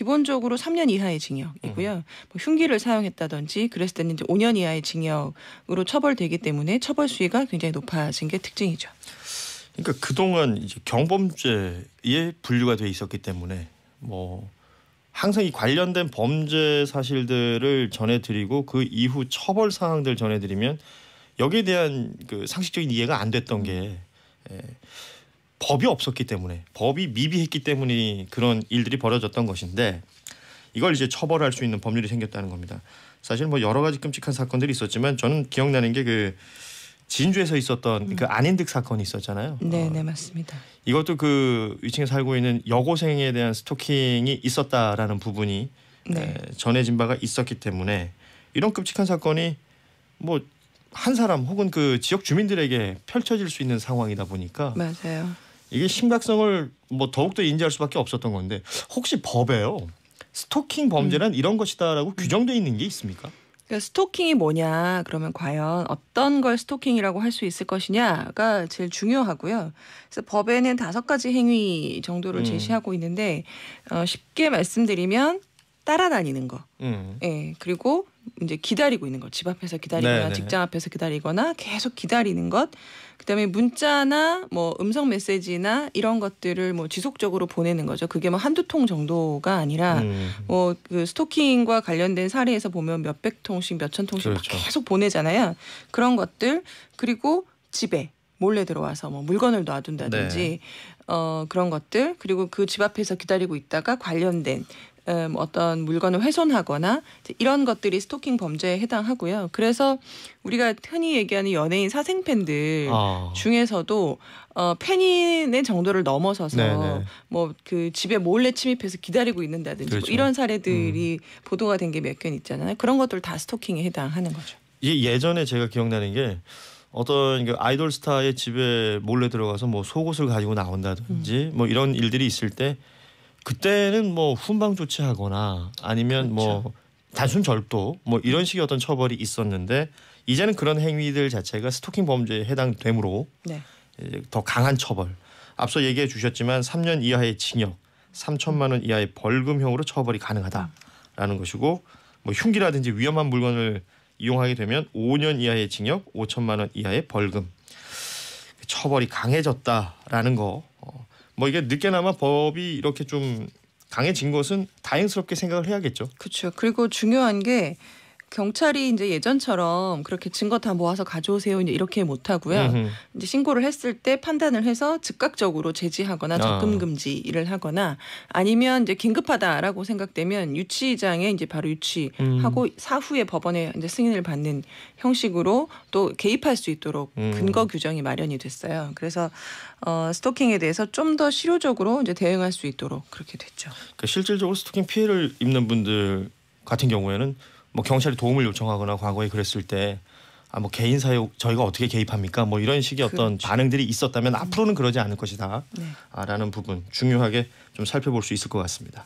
기본적으로 3년 이하의 징역이고요. 음. 뭐 흉기를 사용했다든지 그랬을 때는 이제 5년 이하의 징역으로 처벌되기 때문에 처벌 수위가 굉장히 높아진 게 특징이죠. 그러니까 그동안 이제 경범죄에 분류가 돼 있었기 때문에 뭐 항상 이 관련된 범죄 사실들을 전해드리고 그 이후 처벌 사항들 전해드리면 여기에 대한 그 상식적인 이해가 안 됐던 게 예. 법이 없었기 때문에 법이 미비했기 때문에 그런 일들이 벌어졌던 것인데 이걸 이제 처벌할 수 있는 법률이 생겼다는 겁니다. 사실 뭐 여러 가지 끔찍한 사건들이 있었지만 저는 기억나는 게 그 진주에서 있었던 음. 그 안인득 사건이 있었잖아요. 네, 어, 네 맞습니다. 이것도 그 위층에 살고 있는 여고생에 대한 스토킹이 있었다라는 부분이 네. 에, 전해진 바가 있었기 때문에 이런 끔찍한 사건이 뭐 한 사람 혹은 그 지역 주민들에게 펼쳐질 수 있는 상황이다 보니까 맞아요. 이게 심각성을 뭐 더욱더 인지할 수밖에 없었던 건데 혹시 법에요 스토킹 범죄란 음. 이런 것이다라고 음. 규정돼 있는 게 있습니까? 니까 그러니까 스토킹이 뭐냐 그러면 과연 어떤 걸 스토킹이라고 할 수 있을 것이냐가 제일 중요하고요. 그래서 법에는 다섯 가지 행위 정도를 음. 제시하고 있는데 어, 쉽게 말씀드리면 따라다니는 거, 음. 예 그리고 이제 기다리고 있는 것, 집 앞에서 기다리거나 네네. 네. 직장 앞에서 기다리거나 계속 기다리는 것, 그다음에 문자나 뭐 음성 메시지나 이런 것들을 뭐 지속적으로 보내는 거죠. 그게 뭐 한두 통 정도가 아니라 음. 뭐그 스토킹과 관련된 사례에서 보면 몇백 통씩 몇천 통씩 그렇죠. 계속 보내잖아요. 그런 것들 그리고 집에 몰래 들어와서 뭐 물건을 놔둔다든지 네. 어, 그런 것들 그리고 그 집 앞에서 기다리고 있다가 관련된 음, 어떤 물건을 훼손하거나 이런 것들이 스토킹 범죄에 해당하고요. 그래서 우리가 흔히 얘기하는 연예인 사생 팬들 어. 아. 중에서도 어, 팬인의 정도를 넘어서서 네, 네. 뭐그 집에 몰래 침입해서 기다리고 있는다든지 뭐 그렇죠. 뭐 이런 사례들이 음. 보도가 된 게몇건 있잖아요. 그런 것들 다 스토킹에 해당하는 거죠. 이 예전에 제가 기억나는 게 어떤 그 아이돌 스타의 집에 몰래 들어가서 뭐 속옷을 가지고 나온다든지 음. 뭐 이런 일들이 있을 때 그때는 뭐 훈방 조치하거나 아니면 뭐 그렇죠. 뭐 단순 절도 뭐 이런 식의 어떤 처벌이 있었는데 이제는 그런 행위들 자체가 스토킹 범죄에 해당되므로 네. 더 강한 처벌. 앞서 얘기해 주셨지만 3년 이하의 징역, 3천만 원 이하의 벌금형으로 처벌이 가능하다라는 것이고 뭐 흉기라든지 위험한 물건을 이용하게 되면 5년 이하의 징역, 5천만 원 이하의 벌금. 처벌이 강해졌다라는 거. 어, 뭐 이게 늦게나마 법이 이렇게 좀 강해진 것은 다행스럽게 생각을 해야겠죠. 그렇죠. 그리고 중요한 게 경찰이 이제 예전처럼 그렇게 증거 다 모아서 가져오세요 이제 이렇게 못 하고요. 음흠. 이제 신고를 했을 때 판단을 해서 즉각적으로 제지하거나 접근 아. 금지 일을 하거나 아니면 이제 긴급하다라고 생각되면 유치장에 이제 바로 유치하고 음. 사후에 법원에 이제 승인을 받는 형식으로 또 개입할 수 있도록 음. 근거 규정이 마련이 됐어요. 그래서 어, 스토킹에 대해서 좀 더 실효적으로 이제 대응할 수 있도록 그렇게 됐죠. 그러니까 실질적으로 스토킹 피해를 입는 분들 같은 경우에는 뭐경찰이 도움을 요청하거나 과거에 그랬을 때 아, 뭐 개인 사유 저희가 어떻게 개입합니까? 뭐 이런 식의 어떤 그렇죠. 반응들이 있었다면 앞으로는 그러지 않을 것이다. 네. 아, 라는 부분 중요하게 좀 살펴볼 수 있을 것 같습니다.